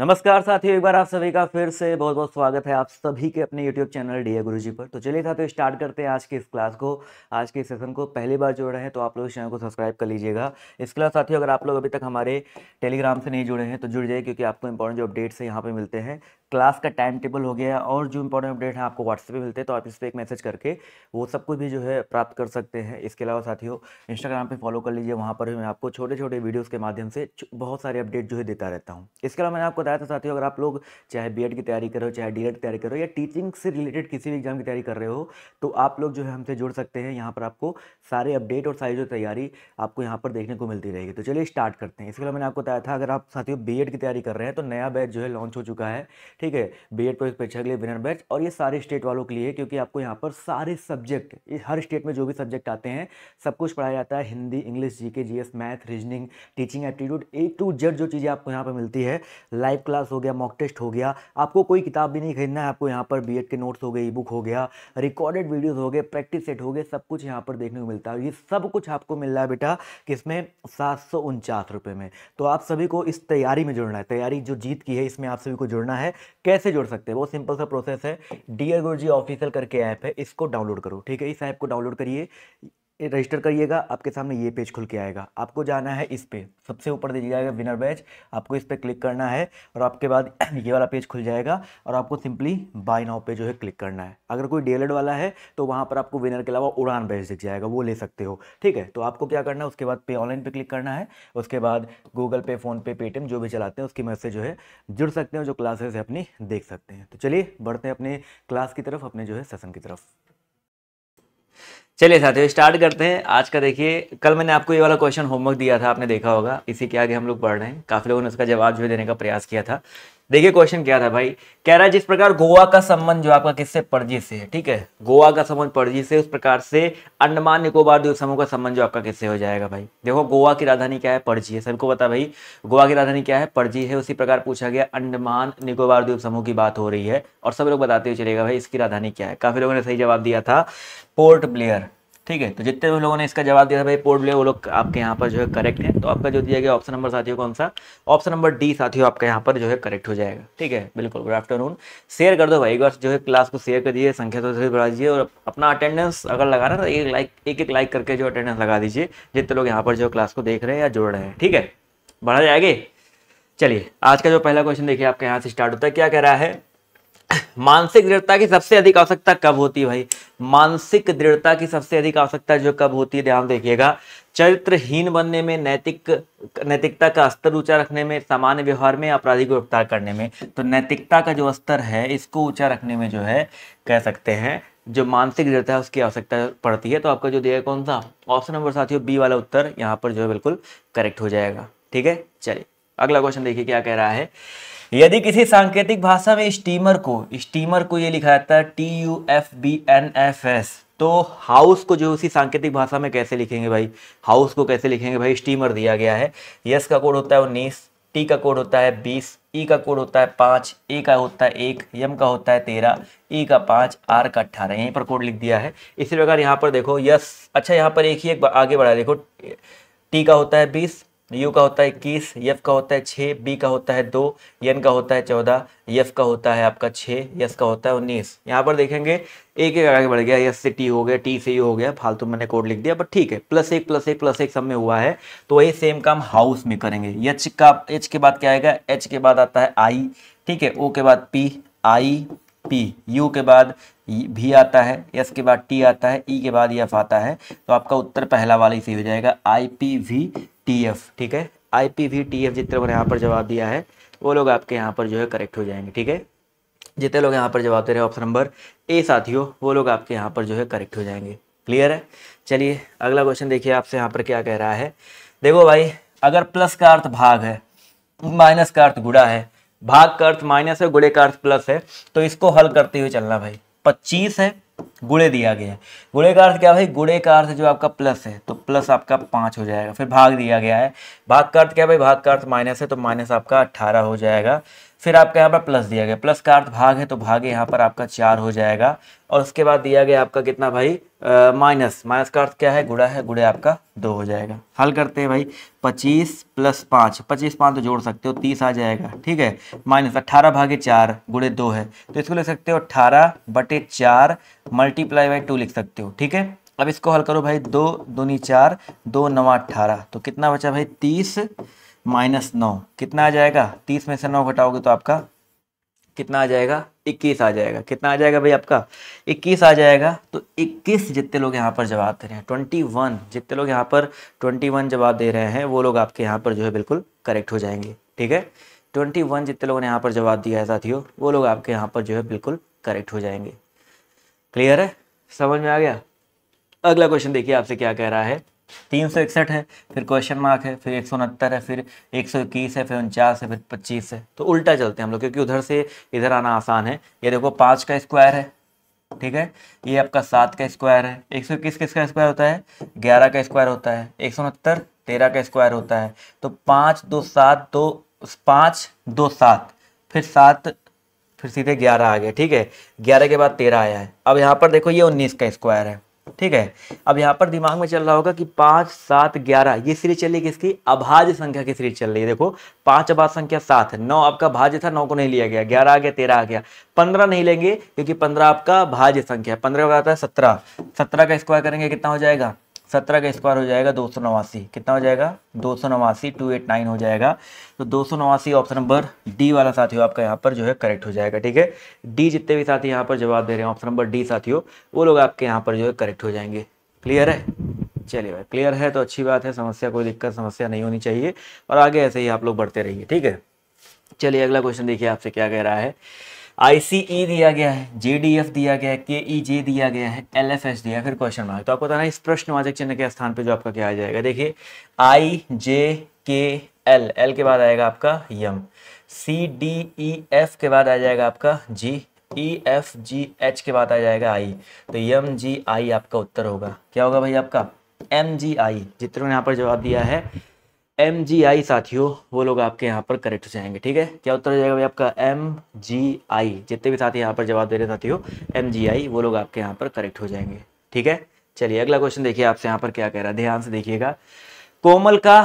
नमस्कार साथियों एक बार आप सभी का फिर से बहुत बहुत स्वागत है आप सभी के अपने YouTube चैनल डी ए गुरु जी पर तो चलिए साथियों स्टार्ट करते हैं आज के इस क्लास को आज के सेशन को पहली बार जुड़ रहे हैं तो आप लोग इस चैनल को सब्सक्राइब कर लीजिएगा इसके क्लास साथियों अगर आप लोग अभी तक हमारे टेलीग्राम से नहीं जुड़े हैं तो जुड़ जाइए क्योंकि आपको इंपॉर्टेंट जो अपडेट्स हैं यहाँ पर मिलते हैं क्लास का टाइम टेबल हो गया और जो इंपॉर्टेंट अपडेट है आपको व्हाट्सएप पे मिलते हैं तो आप इस पर एक मैसेज करके वो सब कुछ भी जो है प्राप्त कर सकते हैं इसके अलावा साथियों इंस्टाग्राम पे फॉलो कर लीजिए वहाँ पर भी मैं आपको छोटे छोटे वीडियोस के माध्यम से बहुत सारे अपडेट जो है देता रहता हूँ इसके अलावा मैंने आपको बताया था साथियों अगर आप लोग चाहे बी की तैयारी करो चाहे डी की तैयारी करो या टीचिंग से रिलेटेड किसी भी एग्जाम की तैयारी कर रहे हो तो आप लोग जो है हमसे जुड़ सकते हैं यहाँ पर आपको सारे अपडेट और सारी जो तैयारी आपको यहाँ पर देखने को मिलती रहेगी तो चलिए स्टार्ट करते हैं इसके अलावा मैंने आपको बताया था अगर आप साथियों बी की तैयारी कर रहे हैं तो नया बैच जो है लॉन्च हो चुका है ठीक है बी एड परीक्षा के लिए विनर बैच और ये सारे स्टेट वालों के लिए क्योंकि आपको यहाँ पर सारे सब्जेक्ट हर स्टेट में जो भी सब्जेक्ट आते हैं सब कुछ पढ़ाया जाता है Hindi English G K G S math reasoning teaching aptitude A to Z जो चीज़ें आपको यहाँ पर मिलती है लाइव क्लास हो गया मॉक टेस्ट हो गया आपको कोई किताब भी नहीं खरीदना है आपको यहाँ पर बी के नोट्स हो गए ई बुक हो गया रिकॉर्डेड वीडियोज़ हो गए प्रैक्टिस सेट हो गए सब कुछ यहाँ पर देखने को मिलता है ये सब कुछ आपको मिल रहा है बेटा किसमें सात सौ उनचास रुपये में तो आप सभी को इस तैयारी में जुड़ना है तैयारी जो जीत की है इसमें आप सभी को जुड़ना है कैसे जोड़ सकते हैं वो सिंपल सा प्रोसेस है डियर गुरु जी ऑफिशियल करके ऐप है इसको डाउनलोड करो ठीक है इस ऐप को डाउनलोड करिए रजिस्टर करिएगा आपके सामने ये पेज खुल के आएगा आपको जाना है इस पर सबसे ऊपर दे जाएगा विनर बैच आपको इस पर क्लिक करना है और आपके बाद ये वाला पेज खुल जाएगा और आपको सिंपली बाय नाउ पे जो है क्लिक करना है अगर कोई डीएलएड वाला है तो वहाँ पर आपको विनर के अलावा उड़ान बैच दिख जाएगा वो ले सकते हो ठीक है तो आपको क्या करना है उसके बाद पे ऑनलाइन पे क्लिक करना है उसके बाद गूगल पे फ़ोनपे पेटीएम जो भी चलाते हैं उसकी मदद से जो है जुड़ सकते हैं जो क्लासेस है अपनी देख सकते हैं तो चलिए बढ़ते हैं अपने क्लास की तरफ अपने जो है सेसन की तरफ चलिए साथियों स्टार्ट करते हैं आज का देखिए कल मैंने आपको ये वाला क्वेश्चन होमवर्क दिया था आपने देखा होगा इसी के आगे हम लोग पढ़ रहे हैं काफ़ी लोगों ने उसका जवाब जो देने का प्रयास किया था देखिए क्वेश्चन क्या था भाई कह रहा है जिस प्रकार गोवा का संबंध जो आपका किससे पर्जी से है ठीक है गोवा का संबंध पर्जी से उस प्रकार से अंडमान निकोबार द्वीप समूह का संबंध जो आपका किससे हो जाएगा भाई देखो गोवा की राजधानी क्या है पर्जी है सबको पता भाई गोवा की राजधानी क्या है पर्जी है उसी प्रकार पूछा गया अंडमान निकोबार द्वीप समूह की बात हो रही है और सब लोग बताते हुए चलेगा भाई इसकी राजधानी क्या है काफी लोगों ने सही जवाब दिया था पोर्ट ब्लेयर ठीक है तो जितने भी लोगों ने इसका जवाब दिया था भाई पोर्ट ब्लेयर वो लोग आपके यहाँ पर जो है करेक्ट है तो आपका जो दिया गया ऑप्शन नंबर साथियों कौन सा ऑप्शन नंबर डी साथियों आपके यहाँ पर जो है करेक्ट हो जाएगा ठीक है बिल्कुल गुड आफ्टरनून शेयर कर दो भाई बस जो है क्लास को शेयर कर दीजिए संख्या तो बढ़ा दीजिए और अपना अटेंडेंस अगर लगाना तो एक लाइक एक एक लाइक करके जो अटेंडेंस लगा दीजिए जितने लोग यहाँ पर जो क्लास को देख रहे हैं या जुड़ रहे हैं ठीक है बढ़ा जाएंगे चलिए आज का जो पहला क्वेश्चन देखिए आपके यहाँ से स्टार्ट होता है क्या कह रहा है मानसिक दृढ़ता की सबसे अधिक आवश्यकता कब होती है भाई मानसिक दृढ़ता की सबसे अधिक आवश्यकता जो कब होती है ध्यान देखिएगा चरित्रहीन बनने में नैतिक नैतिकता का स्तर ऊंचा रखने में सामान्य व्यवहार में अपराधी को गिरफ्तार करने में तो नैतिकता का जो स्तर है इसको ऊंचा रखने में जो है कह सकते हैं जो मानसिक दृढ़ता है उसकी आवश्यकता पड़ती है तो आपका जो दिया कौन सा ऑप्शन नंबर साथियों बी वाला उत्तर यहाँ पर जो है बिल्कुल करेक्ट हो जाएगा ठीक है चलिए अगला क्वेश्चन देखिए क्या कह रहा है यदि किसी सांकेतिक भाषा में स्टीमर को स्टीमर को ये लिखा जाता है T U F B N F S तो हाउस को जो उसी सांकेतिक भाषा में कैसे लिखेंगे भाई हाउस को कैसे लिखेंगे भाई स्टीमर दिया गया है यस का कोड होता है उन्नीस टी का कोड होता है बीस ई e का कोड होता है पाँच ए का होता है एक यम का होता है तेरह ई e का पाँच आर का अट्ठारह यहीं पर कोड लिख दिया है इसी प्रकार यहाँ पर देखो यस अच्छा यहाँ पर एक ही एक आगे बढ़ा देखो टी का होता है बीस यू का होता है इक्कीस यफ का होता है छः बी का होता है दो एन का होता है चौदह यफ का होता है आपका छः यस का होता है उन्नीस यहाँ पर देखेंगे एक एक आगे बढ़ गया यस से टी हो गया टी से यू हो गया फालतू मैंने कोड लिख दिया बट ठीक है प्लस एक प्लस एक प्लस एक सब में हुआ है तो वही सेम काम हाउस में करेंगे यच का एच के बाद क्या आएगा एच के बाद आता है आई ठीक है ओ के बाद पी आई पी यू के बाद भी आता है यस के बाद टी आता है ई के बाद यफ आता है तो आपका उत्तर पहला वाला ही सही हो जाएगा I P V T F ठीक है I P V T F जितने यहाँ पर जवाब दिया है वो लोग आपके यहाँ पर जो है करेक्ट हो जाएंगे ठीक है जितने लोग यहाँ पर जवाब दे रहे हैं ऑप्शन नंबर ए साथियों वो लोग आपके यहाँ पर जो है करेक्ट हो जाएंगे क्लियर है चलिए अगला क्वेश्चन देखिए आपसे यहाँ पर क्या कह रहा है देखो भाई अगर प्लस का अर्थ भाग है माइनस का अर्थ गुड़ा है भाग का अर्थ माइनस है गुड़े का अर्थ प्लस है तो इसको हल करते हुए चलना भाई पच्चीस है गुड़े दिया गया है गुड़े का अर्थ क्या भाई गुड़े का अर्थ जो आपका प्लस है तो प्लस आपका पाँच हो जाएगा फिर भाग दिया गया है भाग का अर्थ क्या भाई भाग का अर्थ माइनस है तो माइनस आपका अट्ठारह हो जाएगा फिर आपका यहाँ पर प्लस दिया गया प्लस का अर्थ भाग है तो भाग यहाँ पर आपका चार हो जाएगा और उसके बाद दिया गया आपका कितना भाई माइनस माइनस का अर्थ क्या है गुड़ा है गुड़े आपका दो हो जाएगा हल करते हैं भाई पच्चीस प्लस पाँच पच्चीस पाँच तो जोड़ सकते हो तीस आ जाएगा ठीक है माइनस अट्ठारह भागे चार गुड़े दो है तो इसको लिख सकते हो अट्ठारह बटे चार मल्टीप्लाई बाई टू लिख सकते हो ठीक है अब इसको हल करो भाई दो दूनी चार दो नवा अट्ठारह तो कितना बचा भाई तीस माइनस नौ कितना आ जाएगा तीस में से नौ घटाओगे तो आपका कितना आ जाएगा इक्कीस आ जाएगा कितना आ जाएगा भाई आपका इक्कीस आ जाएगा तो इक्कीस जितने लोग यहाँ पर जवाब दे रहे हैं ट्वेंटी वन जितने लोग यहाँ पर ट्वेंटी वन जवाब दे रहे हैं वो लोग आपके यहाँ पर जो है बिल्कुल करेक्ट हो जाएंगे ठीक है ट्वेंटी वन जितने लोगों ने यहाँ पर जवाब दिया है साथियों वो लोग आपके यहाँ पर जो है बिल्कुल करेक्ट हो जाएंगे क्लियर है समझ में आ गया अगला क्वेश्चन देखिए आपसे क्या कह रहा है तीन सौ इकसठ है फिर क्वेश्चन मार्क है फिर एक सौ उनहत्तर है फिर एक सौ इक्कीस है फिर उनचास है फिर पच्चीस है तो उल्टा चलते हैं हम लोग क्योंकि उधर से इधर आना आसान है ये देखो पाँच का स्क्वायर है ठीक है ये आपका सात का स्क्वायर है एक सौ इक्कीस किसका स्क्वायर होता है ग्यारह का स्क्वायर होता है एक सौ उनहत्तर तेरह का स्क्वायर होता है तो पाँच दो सात दो पाँच दो सात फिर सात फिर सीधे ग्यारह आ गया ठीक है ग्यारह के बाद तेरह आया है अब यहाँ पर देखो ये उन्नीस का स्क्वायर है ठीक है अब यहाँ पर दिमाग में चल रहा होगा कि पाँच सात ग्यारह ये सीरीज चल रही किसकी अभाज्य संख्या की सीरीज चल रही है देखो पाँच अभाज्य संख्या सात है नौ आपका भाज्य था नौ को नहीं लिया गया ग्यारह आ गया तेरह आ गया पंद्रह नहीं लेंगे क्योंकि पंद्रह आपका भाज्य संख्या है पंद्रह का आता है सत्रह सत्रह का स्क्वायर करेंगे कितना हो जाएगा सत्रह का स्क्वायर हो जाएगा दो सौ नवासी कितना हो जाएगा दो सौ नवासी टू एट नाइन हो जाएगा तो दो सौ नवासी ऑप्शन नंबर डी वाला साथियों आपका यहाँ पर जो है करेक्ट हो जाएगा ठीक है डी जितने भी साथी यहाँ पर जवाब दे रहे हैं ऑप्शन नंबर डी साथियों वो लोग आपके यहाँ पर जो है करेक्ट हो जाएंगे क्लियर है चलिए भाई क्लियर है तो अच्छी बात है समस्या कोई दिक्कत समस्या नहीं होनी चाहिए और आगे ऐसे ही आप लोग बढ़ते रहिए ठीक है चलिए अगला क्वेश्चन देखिए आपसे क्या कह रहा है आईसीई e दिया गया है एफ दिया गया है के ई जे दिया गया है एस दिया फिर क्वेश्चन मार्क तो आपको बताना इस प्रश्नवाचक चिन्ह के स्थान पर जो आपका क्या आ जाएगा देखिए आई जे के एल एल के बाद आएगा आपका यम सी डी ई एफ के बाद आ जाएगा आपका जी ई एफ जी एच के बाद आ जाएगा आई तो यम जी आई आपका उत्तर होगा क्या होगा भाई आपका एम जी आई जितने यहाँ पर जवाब दिया है एम जी आई साथियों वो लोग आपके यहाँ पर करेक्ट हो जाएंगे ठीक है क्या उत्तर हो जाएगा भाई आपका एम जी आई जितने भी साथी यहाँ पर जवाब दे रहे हो एम जी आई वो लोग आपके यहाँ पर करेक्ट हो जाएंगे ठीक है चलिए अगला क्वेश्चन देखिए आपसे यहाँ पर क्या कह रहा है ध्यान से देखिएगा कोमल का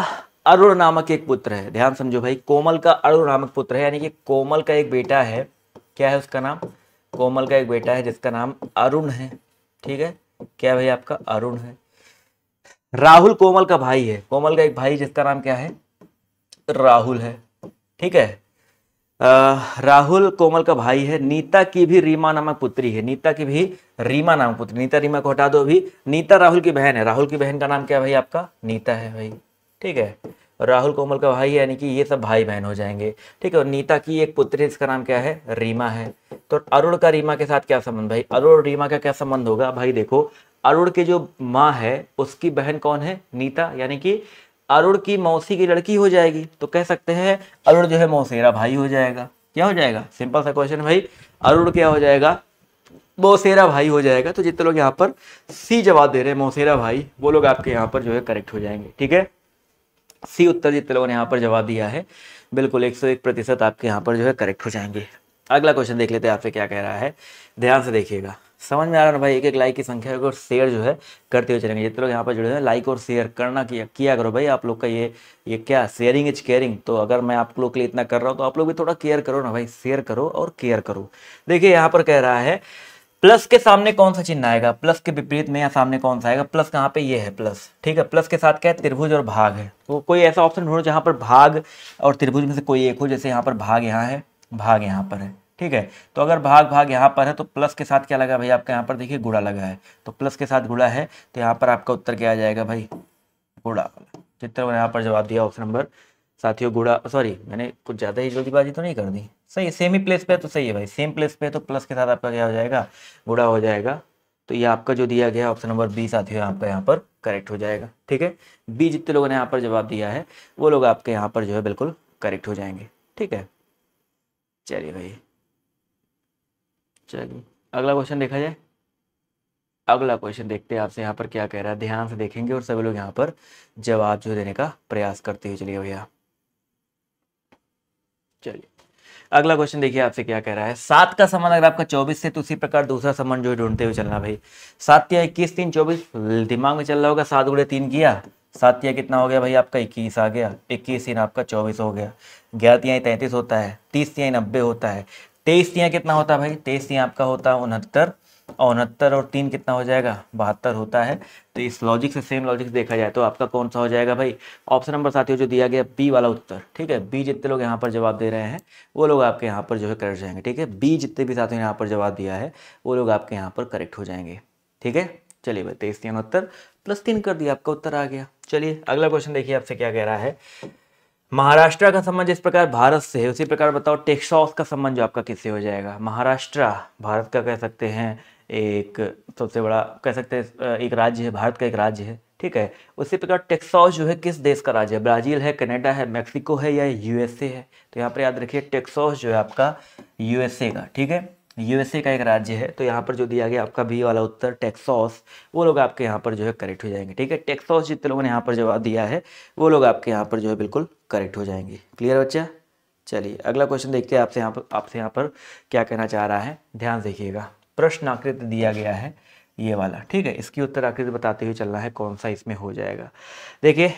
अरुण नामक एक पुत्र है ध्यान समझो भाई कोमल का अरुण नामक पुत्र है यानी कि कोमल का एक बेटा है क्या है उसका नाम कोमल का एक बेटा है जिसका नाम अरुण है ठीक है क्या भाई आपका अरुण है राहुल कोमल का भाई है कोमल का एक भाई जिसका नाम क्या है राहुल है ठीक है राहुल कोमल का भाई है नीता की भी रीमा नामक पुत्री है नीता की भी रीमा नामक पुत्री नीता रीमा को हटा दो अभी नीता राहुल की बहन है राहुल की बहन का नाम क्या है भाई आपका नीता है भाई ठीक है राहुल कोमल का भाई यानी कि ये सब भाई बहन हो जाएंगे ठीक है और नीता की एक पुत्री है जिसका नाम क्या है रीमा है तो अरुण का रीमा के साथ क्या संबंध भाई अरुण और रीमा का क्या संबंध होगा भाई देखो अरुण की जो माँ है उसकी बहन कौन है नीता यानी कि अरुण की मौसी की लड़की हो जाएगी तो कह सकते हैं अरुण जो है मौसेरा भाई हो जाएगा क्या हो जाएगा सिंपल सा क्वेश्चन भाई अरुण क्या हो जाएगा मौसेरा भाई हो जाएगा तो जितने लोग यहाँ पर सी जवाब दे रहे हैं मौसेरा भाई वो लोग आपके यहाँ पर जो है करेक्ट हो जाएंगे ठीक है सी उत्तर जितने लोगों ने यहाँ पर जवाब दिया है बिल्कुल एक सौ एक प्रतिशत आपके यहाँ पर जो है करेक्ट हो जाएंगे अगला क्वेश्चन देख लेते हैं आपसे क्या कह रहा है ध्यान से देखिएगा समझ में आ रहा है भाई एक एक लाइक की संख्या को शेयर जो है करते हुए चलेंगे जितने लोग यहाँ पर जुड़े हैं लाइक और शेयर करना किया किया करो भाई आप लोग का ये ये क्या शेयरिंग इज केयरिंग तो अगर मैं आप लोग के लिए इतना कर रहा हूँ तो आप लोग भी थोड़ा केयर करो ना भाई शेयर करो और केयर करो देखिए यहाँ पर कह रहा है प्लस के सामने कौन सा चिन्ह आएगा प्लस के विपरीत में यहाँ सामने कौन सा आएगा प्लस कहाँ पे ये है प्लस ठीक है प्लस के साथ क्या है त्रिभुज और भाग है तो कोई ऐसा ऑप्शन ढूंढो जहाँ पर भाग और त्रिभुज में से कोई एक हो जैसे यहाँ पर भाग यहाँ है भाग यहाँ पर है ठीक है तो अगर भाग भाग यहाँ पर है तो प्लस के साथ क्या लगा भाई आपका यहाँ पर देखिए गुड़ा लगा है तो प्लस के साथ गुड़ा है तो यहाँ पर आपका उत्तर क्या आ जाएगा भाई गुड़ा चित्र मैंने यहाँ पर जवाब दिया ऑप्शन नंबर साथियों गुड़ा सॉरी मैंने कुछ ज़्यादा ही जल्दीबाजी तो नहीं कर दी सही है सेम ही प्लेस पर तो सही है भाई सेम प्लेस पर है तो प्लस के साथ आपका क्या हो जाएगा गुड़ा हो जाएगा तो ये आपका जो दिया गया ऑप्शन नंबर बी साथियों आपका यहाँ पर करेक्ट हो जाएगा ठीक है बी जितने लोगों ने यहाँ पर जवाब दिया है वो लोग आपके यहाँ पर जो है बिल्कुल करेक्ट हो जाएंगे ठीक है चलिए भाई चलिए अगला क्वेश्चन देखा जाए अगला क्वेश्चन देखते हैं आपसे यहाँ पर क्या कह रहा है ध्यान से देखेंगे और सभी लोग यहाँ पर जवाब जो देने का प्रयास करते हुए चलिए भैया चलिए अगला क्वेश्चन देखिए आपसे क्या कह रहा है सात का संबंध अगर आपका चौबीस से तो उसी प्रकार दूसरा संबंध जो है ढूंढते हुए चलना भाई सात या इक्कीस तीन चौबीस दिमाग में चल रहा होगा सात गुड़े तीन किया सात या कितना हो गया भाई आपका इक्कीस आ गया इक्कीस तीन आपका चौबीस हो गया ग्यारह तिहाई तैंतीस होता है तीस तिहाई नब्बे होता है तेईस तिया कितना होता है भाई तेईस तिया आपका होता है उनहत्तर और उनहत्तर और तीन कितना हो जाएगा बहत्तर होता है तो इस लॉजिक से सेम लॉजिक से देखा जाए तो आपका कौन सा हो जाएगा भाई ऑप्शन नंबर साथियों जो दिया गया बी वाला उत्तर ठीक है बी जितने लोग यहाँ पर जवाब दे रहे हैं वो लोग आपके यहाँ पर जो है करेक्ट जाएंगे ठीक है बी जितने भी साथियों ने यहाँ पर जवाब दिया है वो लोग आपके यहाँ पर करेक्ट हो जाएंगे ठीक है चलिए भाई तेईस तीन उनहत्तर प्लस तीन कर दिया आपका उत्तर आ गया चलिए अगला क्वेश्चन देखिए आपसे क्या कह रहा है महाराष्ट्र का संबंध जिस प्रकार भारत से है उसी प्रकार बताओ टेक्सास का संबंध जो आपका किससे हो जाएगा महाराष्ट्र भारत का कह सकते हैं एक सबसे बड़ा कह सकते हैं एक राज्य है भारत का एक राज्य है ठीक है उसी प्रकार टेक्सास जो है किस देश का राज्य है ब्राज़ील है कनाडा है मैक्सिको है या यूएसए है तो यहाँ पर याद रखिए टेक्सास जो है आपका यूएसए का ठीक है यूएसए का एक राज्य है तो यहाँ पर जो दिया गया आपका बी वाला उत्तर टेक्सॉस वो लोग आपके यहाँ पर जो है करेक्ट हो जाएंगे ठीक है टेक्सॉस जितने लोगों ने यहाँ पर जवाब दिया है वो लोग आपके यहाँ पर जो है बिल्कुल करेक्ट हो जाएंगे क्लियर बच्चा चलिए अगला क्वेश्चन देखते हैं आपसे यहाँ पर आपसे यहाँ पर क्या कहना चाह रहा है ध्यान देखिएगा प्रश्न आकृति दिया गया है ये वाला ठीक है इसकी उत्तर आकृति बताते हुए चलना है कौन सा इसमें हो जाएगा देखिए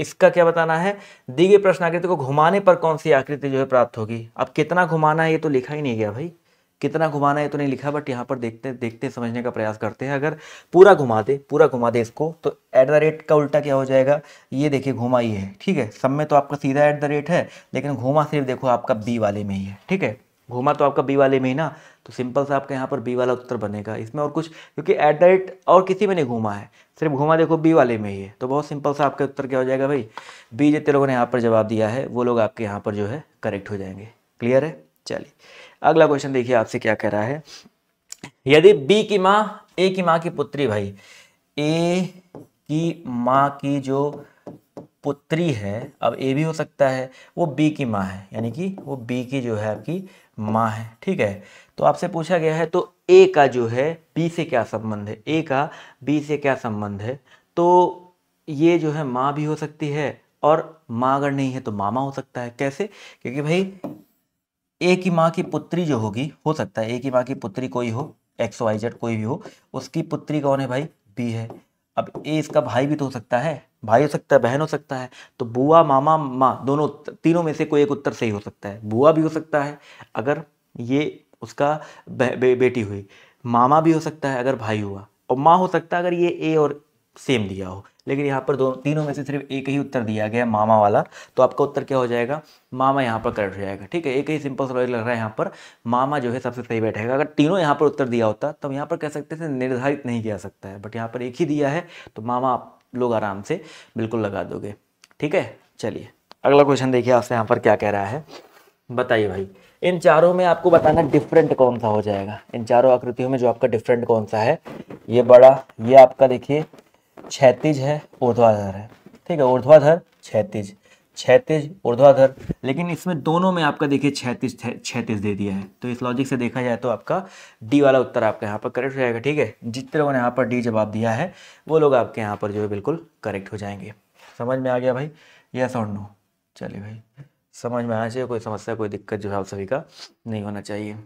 इसका क्या बताना है दी गई प्रश्न आकृति को घुमाने पर कौन सी आकृति जो है प्राप्त होगी अब कितना घुमाना है ये तो लिखा ही नहीं गया भाई कितना घुमाना है तो नहीं लिखा बट यहाँ पर देखते देखते समझने का प्रयास करते हैं अगर पूरा घुमा दे पूरा घुमा दे इसको तो एट द रेट का उल्टा क्या हो जाएगा ये देखिए घुमा ही है ठीक है सब में तो आपका सीधा एट द रेट है लेकिन घुमा सिर्फ देखो आपका बी वाले में ही है ठीक है घुमा तो आपका बी वाले में ही ना तो सिंपल सा आपका यहाँ पर बी वाला उत्तर बनेगा इसमें और कुछ क्योंकि एट द रेट और किसी में नहीं घूमा है सिर्फ घुमा देखो बी वाले में ही है तो बहुत सिंपल सा आपका उत्तर क्या हो जाएगा भाई बी जितने लोगों ने यहाँ पर जवाब दिया है वो लोग आपके यहाँ पर जो है करेक्ट हो जाएंगे क्लियर है चलिए अगला क्वेश्चन देखिए आपसे क्या कह रहा है यदि बी की माँ ए की माँ की पुत्री भाई ए की माँ की जो पुत्री है अब ए भी हो सकता है वो बी की माँ है यानी कि वो बी की जो है आपकी माँ है ठीक है तो आपसे पूछा गया है तो ए का जो है बी से क्या संबंध है ए का बी से क्या संबंध है तो ये जो है माँ भी हो सकती है और माँ अगर नहीं है तो मामा हो सकता है कैसे क्योंकि भाई ए की माँ की पुत्री जो होगी हो सकता है ए की माँ की पुत्री कोई हो एक्स वाई जेड कोई भी हो उसकी पुत्री कौन है भाई बी है अब ए इसका भाई भी तो हो सकता है भाई हो सकता है बहन हो सकता है तो बुआ मामा माँ दोनों तीनों में से कोई एक उत्तर सही हो सकता है बुआ भी हो सकता है अगर ये उसका बे, बे, बेटी हुई मामा भी हो सकता है अगर भाई हुआ और माँ हो सकता है अगर ये ए और सेम दिया हो लेकिन यहाँ पर दो तीनों में से सिर्फ एक ही उत्तर दिया गया मामा वाला तो आपका उत्तर क्या हो जाएगा मामा यहाँ पर करेक्ट हो जाएगा ठीक है एक ही सिंपल लॉजिक लग रहा है यहाँ पर मामा जो है सबसे सही बैठेगा अगर तीनों यहाँ पर उत्तर दिया होता तो हम यहाँ पर कह सकते थे निर्धारित नहीं किया सकता है बट यहाँ पर एक ही दिया है तो मामा आप लोग आराम से बिल्कुल लगा दोगे ठीक है चलिए अगला क्वेश्चन देखिए आपसे यहाँ पर क्या कह रहा है बताइए भाई इन चारों में आपको बताना डिफरेंट कौन सा हो जाएगा इन चारों आकृतियों में जो आपका डिफरेंट कौन सा है ये बड़ा ये आपका देखिए क्षैतिज है ऊर्ध्वाधर है ठीक है ऊर्ध्वाधर क्षैतिज क्षैतिज ऊर्ध्वाधर लेकिन इसमें दोनों में आपका देखिए क्षैतिज क्षैतिज दे दिया है तो इस लॉजिक से देखा जाए तो आपका डी वाला उत्तर आपका यहाँ पर करेक्ट हो जाएगा ठीक है जितने लोगों ने यहाँ पर डी जवाब दिया है वो लोग आपके यहाँ पर जो है बिल्कुल करेक्ट हो जाएंगे समझ में आ गया भाई यस और नो चलिए भाई समझ में आना चाहिए कोई समस्या कोई दिक्कत जो है आप सभी का नहीं होना चाहिए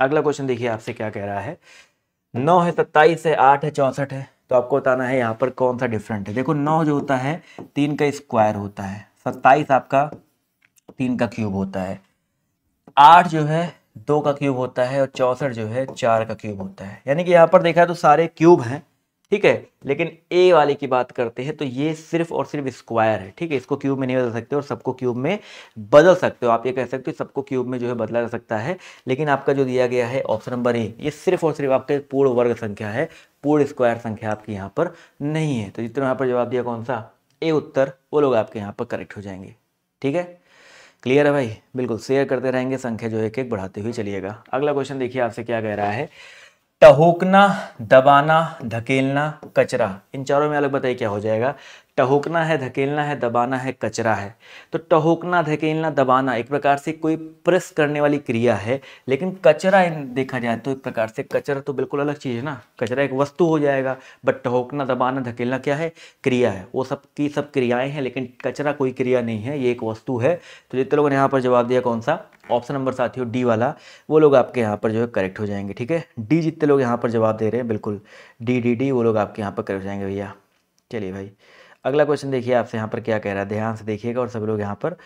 अगला क्वेश्चन देखिए आपसे क्या कह रहा है नौ है सत्ताईस है आठ है चौंसठ है तो आपको बताना है यहाँ पर कौन सा डिफरेंट है देखो नौ जो होता है तीन का स्क्वायर होता है सत्ताईस आपका तीन का क्यूब होता है आठ जो है दो का क्यूब होता है और चौसठ जो है चार का क्यूब होता है यानी कि यहाँ पर देखा है तो सारे क्यूब हैं ठीक है लेकिन ए वाले की बात करते हैं तो ये सिर्फ और सिर्फ स्क्वायर है ठीक है इसको क्यूब में नहीं बदल सकते और सबको क्यूब में बदल सकते हो आप ये कह सकते हो सबको क्यूब में जो है बदला जा सकता है लेकिन आपका जो दिया गया है ऑप्शन नंबर ए ये सिर्फ और सिर्फ आपके पूर्ण वर्ग संख्या है पूर्ण स्क्वायर संख्या आपकी यहाँ पर नहीं है तो जितना यहाँ पर जवाब दिया कौन सा ए उत्तर वो लोग आपके यहाँ पर करेक्ट हो जाएंगे ठीक है क्लियर है भाई बिल्कुल शेयर करते रहेंगे संख्या जो है एक एक बढ़ाते हुए चलिएगा अगला क्वेश्चन देखिए आपसे क्या कह रहा है टहोकना दबाना धकेलना कचरा इन चारों में अलग बताइए क्या हो जाएगा टहोकना है धकेलना है दबाना है कचरा है तो टहोकना धकेलना दबाना एक प्रकार से कोई प्रेस करने वाली क्रिया है लेकिन कचरा देखा जाए तो एक प्रकार से कचरा तो बिल्कुल अलग चीज़ है ना कचरा एक वस्तु हो जाएगा बट टहोकना दबाना धकेलना क्या है क्रिया है वो सब की सब क्रियाएं हैं लेकिन कचरा कोई क्रिया नहीं है ये एक वस्तु है तो जितने लोगों ने यहाँ पर जवाब दिया कौन सा ऑप्शन नंबर साथियों डी वाला वो लोग आपके यहाँ पर जो है करेक्ट हो जाएंगे ठीक है डी जितने लोग यहाँ पर जवाब दे रहे हैं बिल्कुल डी डी डी वो लोग आपके यहाँ पर करेक्ट हो जाएंगे भैया चलिए भाई अगला क्वेश्चन देखिए आपसे यहाँ पर क्या कह रहा है ध्यान से देखिएगा और सब लोग यहाँ पर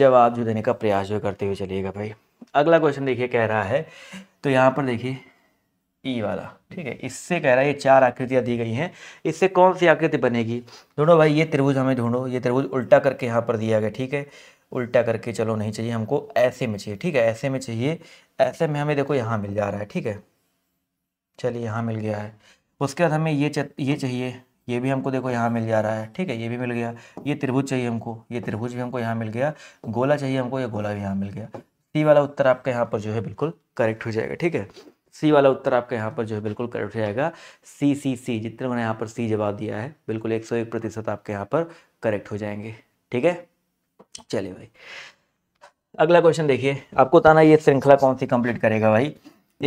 जवाब जो देने का प्रयास जो करते हुए चलिएगा भाई अगला क्वेश्चन देखिए कह रहा है तो यहाँ पर देखिए ई e वाला ठीक है इससे कह रहा है ये चार आकृतियाँ दी गई हैं इससे कौन सी आकृति बनेगी ढूंढो भाई ये त्रिभुज हमें ढूंढो ये त्रिभुज उल्टा करके यहाँ पर दिया गया ठीक है उल्टा करके चलो नहीं चाहिए हमको ऐसे में चाहिए ठीक है ऐसे में चाहिए ऐसे में हमें देखो यहाँ मिल जा रहा है ठीक है चलिए यहाँ मिल गया है उसके बाद हमें ये ये चाहिए ये भी हमको देखो यहाँ मिल जा रहा है ठीक है ये भी मिल गया ये त्रिभुज चाहिए हमको ये त्रिभुज भी हमको यहाँ मिल गया गोला चाहिए हमको ये गोला भी यहाँ मिल गया सी वाला उत्तर आपका यहाँ पर जो है बिल्कुल करेक्ट हो जाएगा ठीक है सी वाला उत्तर आपका यहाँ पर जो है बिल्कुल करेक्ट हो जाएगा सी सी सी जितने मैंने यहाँ पर सी जवाब दिया है बिल्कुल एक सौ एक प्रतिशत आपके यहाँ पर करेक्ट हो जाएंगे ठीक है चलिए भाई अगला क्वेश्चन देखिए आपको बताना ये श्रृंखला कौन सी कंप्लीट करेगा भाई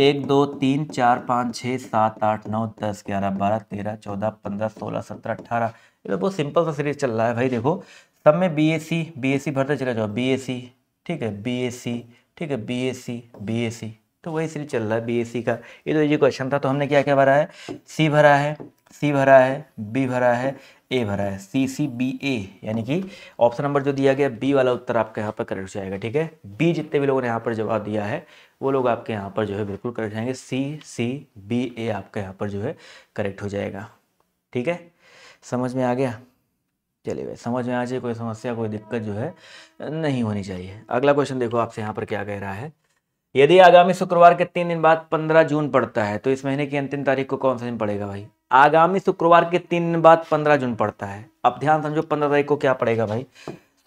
एक दो तीन चार पाँच छः सात आठ नौ दस ग्यारह बारह तेरह चौदह पंद्रह सोलह सत्रह अट्ठारह ये तो बहुत सिंपल सा सीरीज चल रहा है भाई देखो सब में B S C B S C भरते चले जाओ बी एस सी ठीक है बी एस सी ठीक है B S C B S C तो वही सीरीज चल रहा है बी ए सी का ये तो ये क्वेश्चन था तो हमने क्या क्या भरा है सी भरा है सी भरा है बी भरा है ए भरा है सी सी बी ए यानी कि ऑप्शन नंबर जो दिया गया बी वाला उत्तर आपके यहाँ पर करेक्ट हो जाएगा ठीक है बी जितने भी लोगों ने यहाँ पर जवाब दिया है वो लोग आपके यहाँ पर जो है बिल्कुल करेक्ट जाएंगे सी सी बी ए आपके यहाँ पर जो है करेक्ट हो जाएगा ठीक है समझ में आ गया चलिए भाई समझ में आ जाए कोई समस्या कोई दिक्कत जो है नहीं होनी चाहिए अगला क्वेश्चन देखो आपसे यहाँ पर क्या कह रहा है यदि आगामी शुक्रवार के तीन दिन बाद पंद्रह जून पड़ता है तो इस महीने की अंतिम तारीख को कौन सा दिन पड़ेगा भाई आगामी शुक्रवार के तीन दिन बाद पंद्रह जून पड़ता है अब ध्यान समझो पंद्रह तारीख को क्या पड़ेगा भाई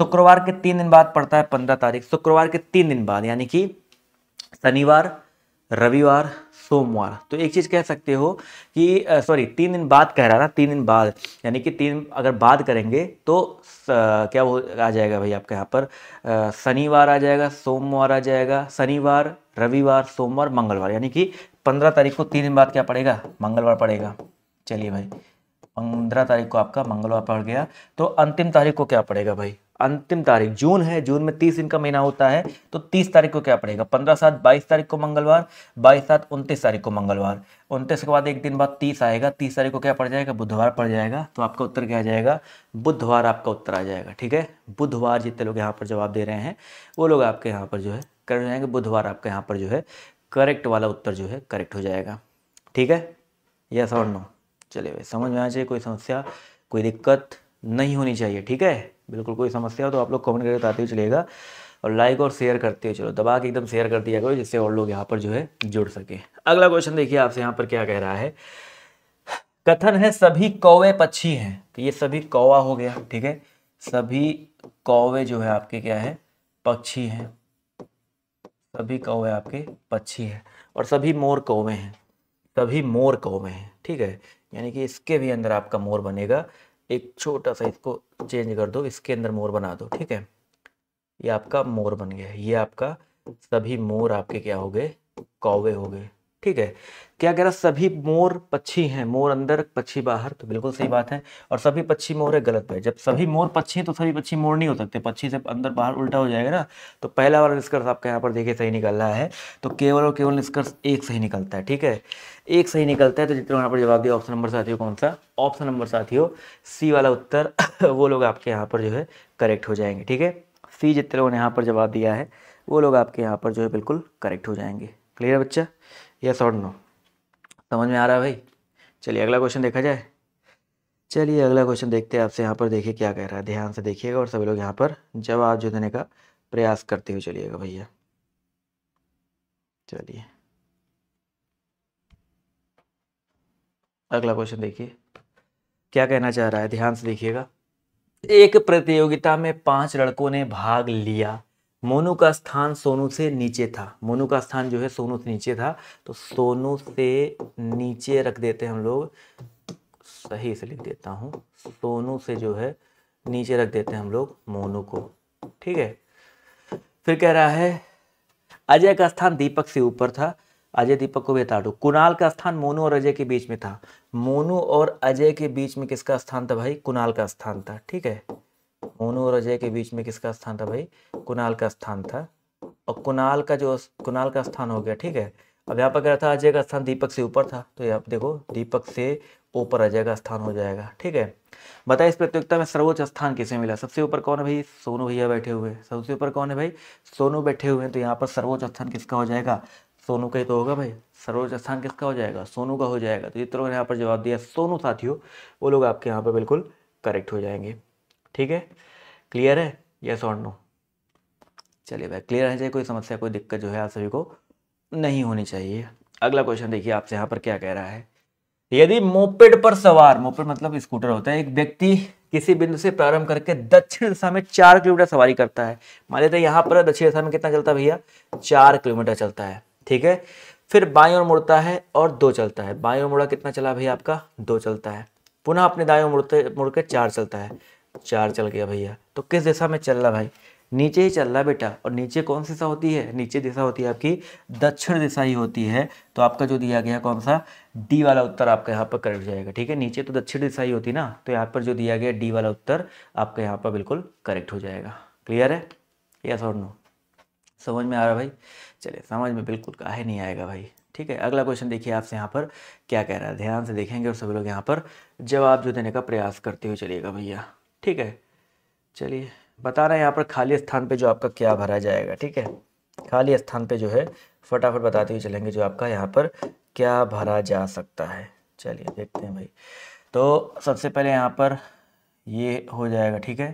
शुक्रवार के तीन दिन बाद पड़ता है पंद्रह तारीख शुक्रवार के तीन दिन बाद यानी कि शनिवार रविवार सोमवार तो एक चीज़ कह सकते हो कि सॉरी तीन दिन बाद कह रहा था तीन दिन बाद यानी कि तीन अगर बाद करेंगे तो स, क्या वो आ जाएगा भाई आपके यहाँ पर शनिवार आ जाएगा सोमवार आ जाएगा शनिवार रविवार सोमवार मंगलवार यानी कि पंद्रह तारीख को तीन दिन बाद क्या पड़ेगा मंगलवार पड़ेगा चलिए भाई पंद्रह तारीख को आपका मंगलवार पड़ गया तो अंतिम तारीख को क्या पड़ेगा भाई अंतिम तारीख जून है जून में तीस दिन का महीना होता है तो तीस तारीख को क्या पड़ेगा पंद्रह सात बाईस तारीख को मंगलवार बाईस सात उनतीस तारीख को मंगलवार उनतीस के बाद एक दिन बाद तीस आएगा तीस तारीख को क्या पड़ जाएगा बुधवार पड़ जाएगा तो आपका उत्तर क्या आ जाएगा बुधवार आपका उत्तर आ जाएगा ठीक है बुधवार जितने लोग यहाँ पर जवाब दे रहे हैं वो लोग आपके यहाँ पर जो है कर जाएंगे बुधवार आपके यहाँ पर जो है करेक्ट वाला उत्तर जो है करेक्ट हो जाएगा ठीक है यस और नो चलिए भाई समझ में आ जाए कोई समस्या कोई दिक्कत नहीं होनी चाहिए ठीक है बिल्कुल कोई समस्या हो तो आप लोग कमेंट करके बताते हुए चलेगा और लाइक और शेयर करते हुए चलो दबा के एकदम शेयर कर दिया करो जिससे और लोग यहाँ पर जो है जुड़ सके अगला क्वेश्चन देखिए आपसे यहाँ पर क्या कह रहा है कथन है सभी कौवे पक्षी हैं तो ये सभी कौवा हो गया ठीक है सभी कौवे जो है आपके क्या है पक्षी हैं सभी कौवे आपके पक्षी हैं और सभी मोर कौवे हैं सभी मोर कौवे हैं ठीक है यानी कि इसके भी अंदर आपका मोर बनेगा एक छोटा सा इसको चेंज कर दो इसके अंदर मोर बना दो ठीक है ये आपका मोर बन गया ये आपका सभी मोर आपके क्या हो गए कौवे हो गए ठीक है क्या कह रहा सभी मोर पक्षी हैं मोर अंदर पक्षी बाहर तो बिल्कुल सही बात है और सभी पक्षी मोर है गलत है जब सभी मोर पक्षी हैं तो सभी पक्षी मोर नहीं हो सकते पक्षी से अंदर बाहर उल्टा हो जाएगा ना तो पहला वाला निष्कर्ष आपका यहाँ पर देखिए सही निकल रहा है तो केवल और केवल निष्कर्ष एक सही निकलता है ठीक है एक सही निकलता है तो जितने यहाँ पर जवाब दिया ऑप्शन नंबर साथियों कौन सा ऑप्शन नंबर साथियों सी वाला उत्तर वो लोग आपके यहाँ पर जो है करेक्ट हो जाएंगे ठीक है सी जितने लोगों ने यहाँ पर जवाब दिया है वो लोग आपके यहाँ पर जो है बिल्कुल करेक्ट हो जाएंगे क्लियर बच्चा यस और नो समझ में आ रहा है भाई चलिए अगला क्वेश्चन देखा जाए चलिए अगला क्वेश्चन देखते हैं आपसे यहाँ पर देखिए क्या कह रहा है ध्यान से देखिएगा और सभी लोग यहाँ पर जवाब जो देने का प्रयास करते हुए चलिएगा भैया चलिए अगला क्वेश्चन देखिए क्या कहना चाह रहा है ध्यान से देखिएगा एक प्रतियोगिता में पांच लड़कों ने भाग लिया मोनू का स्थान सोनू से नीचे था मोनू का स्थान जो है सोनू से नीचे था तो सोनू से नीचे रख देते हैं हम लोग सही से लिख देता हूँ सोनू से जो है नीचे रख देते हैं हम लोग मोनू को ठीक है फिर कह रहा है अजय का स्थान दीपक से ऊपर था अजय दीपक को भी हटा दो कुणाल का स्थान मोनू और अजय के बीच में था मोनू और अजय के बीच में किसका स्थान था भाई कुणाल का स्थान था ठीक है मोनू और अजय के बीच में किसका स्थान था भाई कुणाल का स्थान था और कुणाल का जो कुणाल का स्थान हो गया ठीक है अब यहाँ पर क्या था अजय का स्थान दीपक से ऊपर था तो यहाँ देखो दीपक से ऊपर अजय का स्थान हो जाएगा ठीक है बताए इस प्रतियोगिता में सर्वोच्च स्थान किसे मिला सबसे ऊपर कौन है भाई सोनू भैया बैठे हुए हैं सबसे ऊपर कौन है भाई सोनू बैठे हुए हैं तो यहाँ पर सर्वोच्च स्थान किसका हो जाएगा सोनू का ही तो होगा भाई सर्वोच्च स्थान किसका हो जाएगा सोनू का हो जाएगा तो ये तो ने यहाँ पर जवाब दिया सोनू साथियों वो लोग आपके यहाँ पर बिल्कुल करेक्ट हो जाएंगे ठीक है क्लियर है यस और नो चलिए भाई क्लियर है चाहिए कोई समस्या कोई दिक्कत जो है आप सभी को नहीं होनी चाहिए अगला क्वेश्चन देखिए आपसे यहाँ पर क्या कह रहा है यदि मोपेड पर सवार मोपेड मतलब स्कूटर होता है एक व्यक्ति किसी बिंदु से प्रारंभ करके दक्षिण दिशा में चार किलोमीटर सवारी करता है मान लेते हैं यहाँ पर दक्षिण दिशा में कितना चलता है भैया चार किलोमीटर चलता है ठीक है फिर बाई और मुड़ता है और दो चलता है बाई और मुड़ा कितना चला भैया आपका दो चलता है पुनः अपने दाई ओर मुड़ते मुड़ के चार चलता है चार चल गया भैया तो किस दिशा में चल रहा भाई नीचे ही चल रहा बेटा और नीचे कौन सी दिशा होती है नीचे दिशा होती है आपकी दक्षिण दिशा ही होती है तो आपका जो दिया गया कौन सा डी वाला उत्तर आपका यहाँ पर करेक्ट जाएगा ठीक है नीचे तो दक्षिण दिशा ही होती ना तो यहाँ पर जो दिया गया डी वाला उत्तर आपका यहाँ पर बिल्कुल करेक्ट हो जाएगा क्लियर है यस और नो समझ में आ रहा भाई चलिए समझ में बिल्कुल काहे नहीं आएगा भाई ठीक है अगला क्वेश्चन देखिए आपसे यहाँ पर क्या कह रहा है ध्यान से देखेंगे और सभी लोग यहाँ पर जवाब जो देने का प्रयास करते हुए चलिएगा भैया ठीक है चलिए बता रहे हैं यहाँ पर खाली स्थान पे जो आपका क्या भरा जाएगा ठीक है खाली स्थान पे जो है फटाफट बताते हुए चलेंगे जो आपका यहाँ पर क्या भरा जा सकता है चलिए देखते हैं भाई तो सबसे पहले यहाँ पर ये हो जाएगा ठीक है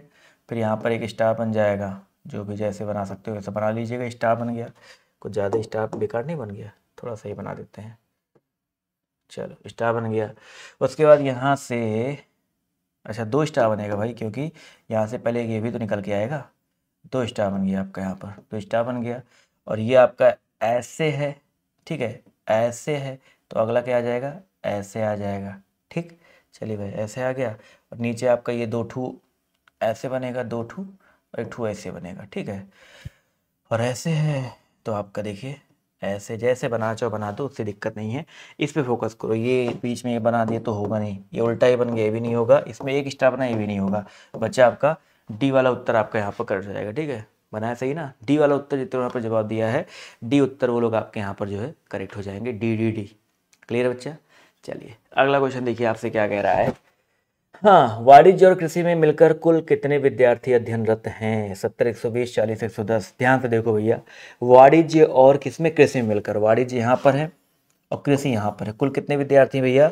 फिर यहाँ पर एक स्टार बन जाएगा जो भी जैसे बना सकते हो वैसे बना लीजिएगा स्टार बन गया कुछ ज़्यादा स्टार बेकार नहीं बन गया थोड़ा सा ही बना देते हैं चलो स्टार बन गया उसके बाद यहाँ से अच्छा दो स्टार बनेगा भाई क्योंकि यहाँ से पहले ये भी तो निकल के आएगा दो स्टार बन गया आपका यहाँ पर दो स्टार बन गया और ये आपका ऐसे है ठीक है ऐसे है तो अगला क्या आ जाएगा ऐसे आ जाएगा ठीक चलिए भाई ऐसे आ गया और नीचे आपका ये दो ठू ऐसे बनेगा दो ठू और एक ठू ऐसे बनेगा ठीक है और ऐसे है तो आपका देखिए ऐसे जैसे बना चाहो बना दो उससे दिक्कत नहीं है इस पर फोकस करो ये बीच में ये बना दिए तो होगा नहीं ये उल्टा ही बन गया ये भी नहीं होगा इसमें एक स्टार बना ये भी नहीं होगा बच्चा आपका डी वाला उत्तर आपका यहाँ पर कर जाएगा ठीक है बनाया सही ना डी वाला उत्तर जितने यहाँ पर जवाब दिया है डी उत्तर वो लोग आपके यहाँ पर जो है करेक्ट हो जाएंगे डी डी डी क्लियर बच्चा चलिए अगला क्वेश्चन देखिए आपसे क्या कह रहा है हाँ वाणिज्य और कृषि में मिलकर कुल कितने विद्यार्थी अध्ययनरत हैं सत्तर एक सौ बीस चालीस एक सौ दस ध्यान से देखो भैया वाणिज्य और किसमें कृषि में मिलकर वाणिज्य यहाँ पर है और कृषि यहाँ पर है कुल कितने विद्यार्थी भैया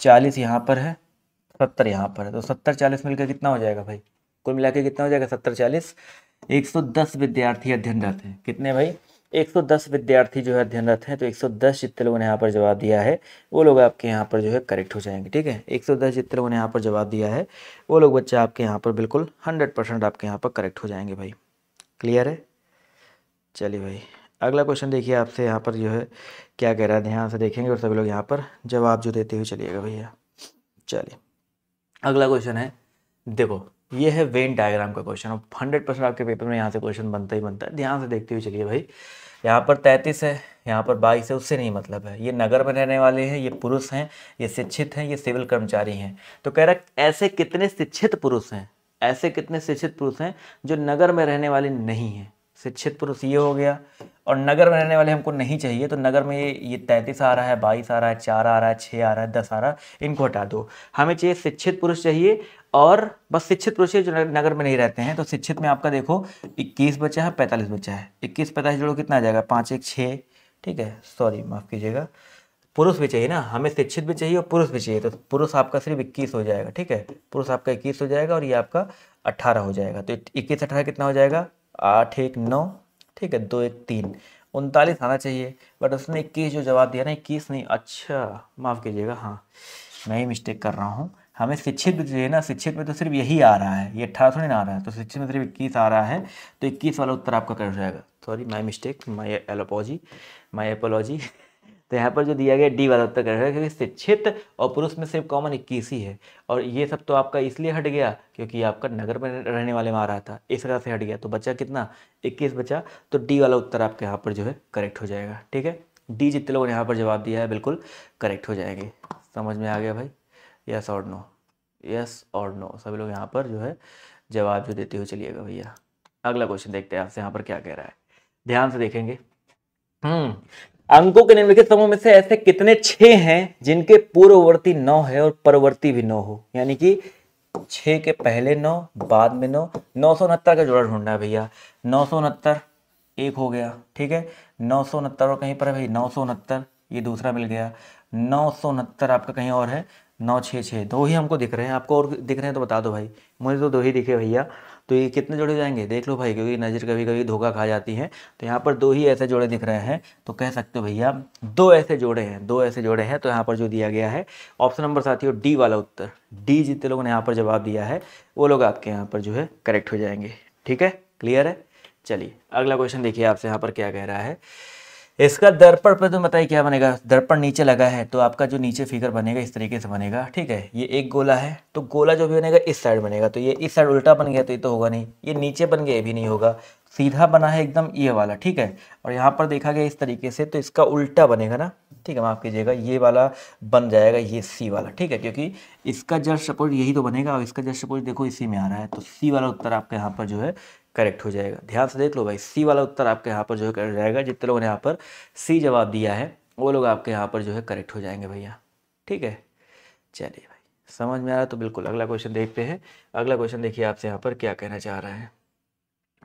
चालीस यहाँ पर है सत्तर यहाँ पर है तो सत्तर चालीस मिलकर कितना हो जाएगा भाई कुल मिला कितना हो जाएगा सत्तर चालीस एक सौ दस विद्यार्थी अध्ययनरत हैं कितने भाई 110 विद्यार्थी जो है अध्ययनरत हैं तो 110 जितने लोगों ने यहाँ पर जवाब दिया है वो लोग आपके यहाँ पर जो है करेक्ट हो जाएंगे ठीक है 110 जितने लोगों ने यहाँ पर जवाब दिया है वो लोग बच्चे आपके यहाँ पर बिल्कुल 100 परसेंट आपके यहाँ पर करेक्ट हो जाएंगे भाई क्लियर है चलिए भाई अगला क्वेश्चन देखिए आपसे यहाँ पर जो है क्या कह रहा है ध्यान से देखेंगे और सभी लोग यहाँ पर जवाब जो देते हुए चलिएगा भैया चलिए अगला क्वेश्चन है देखो ये है वेन डायग्राम का क्वेश्चन अब हंड्रेड परसेंट आपके पेपर में यहाँ से क्वेश्चन बनता ही बनता है ध्यान से देखते हुए चलिए भाई यहाँ पर तैंतीस है यहाँ पर बाईस है उससे नहीं मतलब है ये नगर में रहने वाले हैं ये पुरुष हैं ये शिक्षित हैं ये सिविल कर्मचारी हैं तो कह रहा ऐसे कितने शिक्षित पुरुष हैं ऐसे कितने शिक्षित पुरुष हैं जो नगर में रहने वाले नहीं हैं शिक्षित पुरुष ये हो गया और नगर में रहने वाले हमको नहीं चाहिए तो नगर में ये तैंतीस आ रहा है बाईस आ रहा है चार आ रहा है छः आ रहा है दस आ रहा है इनको हटा दो हमें चाहिए शिक्षित पुरुष चाहिए और बस शिक्षित पुरुष जो नगर में नहीं रहते हैं तो शिक्षित में आपका देखो इक्कीस बचा है पैंतालीस बचा है इक्कीस पैंतालीस जोड़ो कितना आ जाएगा पाँच एक छः ठीक है सॉरी माफ़ कीजिएगा पुरुष भी चाहिए ना हमें शिक्षित भी चाहिए और पुरुष भी चाहिए तो पुरुष आपका सिर्फ इक्कीस हो जाएगा ठीक है पुरुष आपका इक्कीस हो जाएगा और ये आपका अट्ठारह हो जाएगा तो इक्कीस अठारह कितना हो जाएगा आठ एक नौ ठीक है दो एक तीन उनतालीस आना चाहिए बट उसने इक्कीस जो जवाब दिया ना इक्कीस नहीं अच्छा माफ़ कीजिएगा हाँ मैं ही मिस्टेक कर रहा हूँ हमें शिक्षित जो है ना शिक्षित में तो सिर्फ यही आ रहा है ये अट्ठारह थोड़ी ना आ रहा है तो शिक्षित में सिर्फ इक्कीस आ रहा है तो इक्कीस वाला उत्तर आपका कर जाएगा सॉरी माई मिस्टेक माई एलोपोजी माई एपोलॉजी तो यहाँ पर जो दिया गया डी वाला उत्तर करेगा क्योंकि शिक्षित और पुरुष में सिर्फ कॉमन इक्कीस ही है और ये सब तो आपका इसलिए हट गया क्योंकि आपका नगर में रहने वाले में आ रहा था इस तरह से हट गया तो बचा कितना इक्कीस बचा तो डी वाला उत्तर आपके यहाँ पर जो है करेक्ट हो जाएगा ठीक है डी जितने लोगों ने यहाँ पर जवाब दिया है बिल्कुल करेक्ट हो जाएंगे समझ में आ गया भाई यस और नो यस और नो सभी लोग यहाँ पर जो है जवाब जो देते हुए चलिएगा भैया अगला क्वेश्चन देखते हैं आपसे यहाँ पर क्या कह रहा है ध्यान से देखेंगे हम्म अंकों के निम्नलिखित समूह में से ऐसे कितने छह हैं जिनके पूर्ववर्ती नौ है और परवर्ती भी नौ हो यानी कि छ के पहले नौ बाद में नौ नौ सौ उनहत्तर का जोड़ा ढूंढना है भैया नौ सौ उनहत्तर एक हो गया ठीक है नौ सौ उनहत्तर और कहीं पर है भाई नौ सौ उनहत्तर ये दूसरा मिल गया नौ सौ उनहत्तर आपका कहीं और है नौ छः छः दो ही हमको दिख रहे हैं आपको और दिख रहे हैं तो बता दो भाई मुझे तो दो ही दिखे भैया तो ये कितने जोड़े जाएंगे देख लो भाई क्योंकि नज़र कभी कभी धोखा खा जाती है तो यहाँ पर दो ही ऐसे जोड़े दिख रहे हैं तो कह सकते हो भैया दो ऐसे जोड़े हैं दो ऐसे जोड़े हैं तो यहाँ पर जो दिया गया है ऑप्शन नंबर साथियों डी वाला उत्तर डी जितने लोगों ने यहाँ पर जवाब दिया है वो लोग आपके यहाँ पर जो है करेक्ट हो जाएंगे ठीक है क्लियर है चलिए अगला क्वेश्चन देखिए आपसे यहाँ पर क्या कह रहा है इसका दर्पण पर तो बताइए क्या बनेगा दर्पण नीचे लगा है तो आपका जो नीचे फिगर बनेगा इस तरीके से बनेगा ठीक है ये एक गोला है तो गोला जो भी बनेगा इस साइड बनेगा तो ये इस साइड उल्टा बन गया तो ये तो होगा नहीं ये नीचे बन गया ये भी नहीं होगा सीधा बना है एकदम ये वाला ठीक है और यहाँ पर देखा गया इस तरीके से तो इसका उल्टा बनेगा ना ठीक है माफ़ कीजिएगा ये वाला बन जाएगा ये सी वाला ठीक है क्योंकि इसका जस्ट सपोज यही तो बनेगा और इसका जस्ट सपोज देखो इसी में आ रहा है तो सी वाला उत्तर आपका यहाँ पर जो है करेक्ट हो जाएगा ध्यान से देख लो भाई सी वाला उत्तर आपके यहाँ पर जो है करेक्ट जाएगा जितने लोगों ने यहाँ पर सी जवाब दिया है वो लोग आपके यहाँ पर जो है करेक्ट हो जाएंगे भैया ठीक है चलिए भाई समझ में आ रहा तो बिल्कुल अगला क्वेश्चन देखते हैं अगला क्वेश्चन देखिए आपसे यहाँ पर क्या कहना चाह रहा है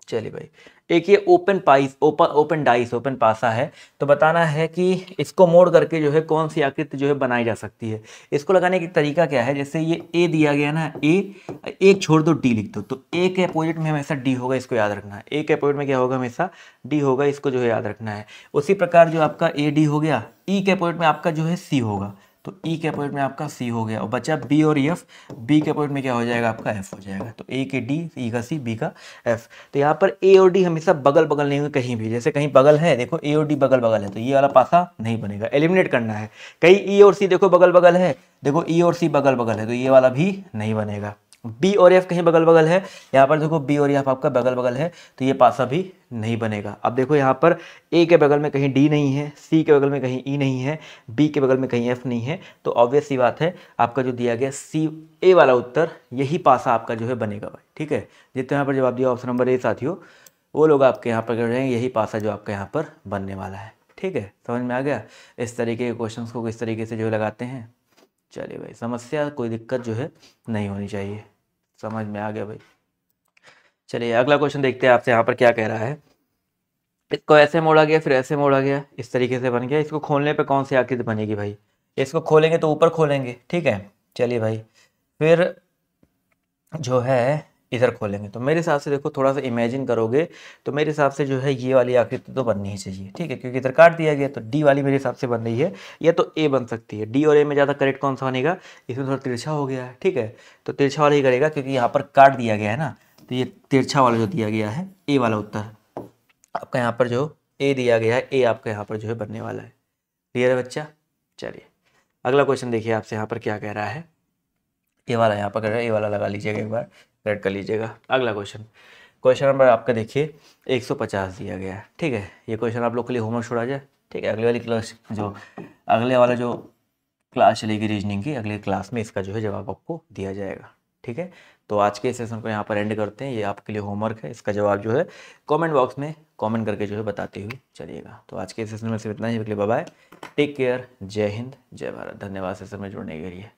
चलिए भाई एक ये ओपन पाइस ओपन ओपन डाइस ओपन पासा है तो बताना है कि इसको मोड़ करके जो है कौन सी आकृति जो है बनाई जा सकती है इसको लगाने का तरीका क्या है जैसे ये ए दिया गया ना ए एक छोड़ दो डी लिख दो तो ए के अपोजिट में हमेशा डी होगा इसको याद रखना है ए के अपोजिट में क्या होगा हमेशा डी होगा इसको जो है याद रखना है उसी प्रकार जो आपका ए डी हो गया ई e के अपोजिट में आपका जो है सी होगा तो ई e के अपोजिट में आपका सी हो गया और बचा बी और एफ e बी के अपोजिट में क्या हो जाएगा आपका एफ हो जाएगा तो ए के डी ई का सी बी का एफ तो यहाँ पर ए और डी हमेशा बगल बगल नहीं होंगे कहीं भी जैसे कहीं बगल है देखो ए और डी बगल बगल है तो ये वाला पासा नहीं बनेगा एलिमिनेट करना है कहीं ई e और सी देखो बगल बगल है देखो ई और सी बगल बगल है तो ये वाला भी नहीं बनेगा बी और एफ कहीं बगल बगल है यहाँ पर देखो बी और एफ आपका बगल बगल है तो ये पासा भी नहीं बनेगा अब देखो यहाँ पर ए के बगल में कहीं डी नहीं है सी के बगल में कहीं ई e नहीं है बी के बगल में कहीं एफ नहीं है तो ऑब्वियस ही बात है आपका जो दिया गया सी ए वाला उत्तर यही पासा आपका जो है बनेगा भाई ठीक है जितने यहाँ पर जवाब दिया ऑप्शन नंबर ए साथियों वो लोग आपके यहाँ पर कर रहे हैं यही पासा जो आपका यहाँ पर बनने वाला है ठीक है समझ में आ गया इस तरीके के क्वेश्चन को किस तरीके से जो लगाते हैं चलिए भाई समस्या कोई दिक्कत जो है नहीं होनी चाहिए समझ में आ गया भाई चलिए अगला क्वेश्चन देखते हैं आपसे यहाँ पर क्या कह रहा है इसको ऐसे मोड़ा गया फिर ऐसे मोड़ा गया इस तरीके से बन गया इसको खोलने पे कौन सी आकृति बनेगी भाई इसको खोलेंगे तो ऊपर खोलेंगे ठीक है चलिए भाई फिर जो है इधर खोलेंगे तो मेरे हिसाब से देखो थोड़ा सा इमेजिन करोगे तो मेरे हिसाब से जो है ये वाली आकृति तो बननी ही चाहिए ठीक है क्योंकि इधर काट दिया गया तो डी वाली मेरे हिसाब से बन रही है या तो ए बन सकती है डी और ए में ज़्यादा करेक्ट कौन सा बनेगा इसमें थोड़ा तिरछा हो गया है ठीक है तो तिरछा वाला ही करेगा क्योंकि यहाँ पर काट दिया गया है ना तो ये तिरछा वाला जो दिया गया है ए वाला उत्तर आपका यहाँ पर जो ए दिया गया है ए आपका यहाँ पर जो है बनने वाला है क्लियर है बच्चा चलिए अगला क्वेश्चन देखिए आपसे यहाँ पर क्या कह रहा है ए वाला यहाँ पर कह रहा है ए वाला लगा लीजिएगा एक बार रेड कर लीजिएगा अगला क्वेश्चन क्वेश्चन नंबर आपका देखिए 150 दिया गया है ठीक है ये क्वेश्चन आप लोग के लिए होमवर्क छोड़ा जाए ठीक है अगले वाली क्लास जो अगले वाला जो क्लास चलेगी रीजनिंग की अगले क्लास में इसका जो है जवाब आपको दिया जाएगा ठीक है तो आज के सेशन को यहाँ पर एंड करते हैं ये आपके लिए होमवर्क है इसका जवाब जो है कॉमेंट बॉक्स में कॉमेंट करके जो है बताते हुए चलिएगा तो आज के सेशन में सिर्फ इतना ही बाय टेक केयर जय हिंद जय भारत धन्यवाद सेशन में जुड़ने के लिए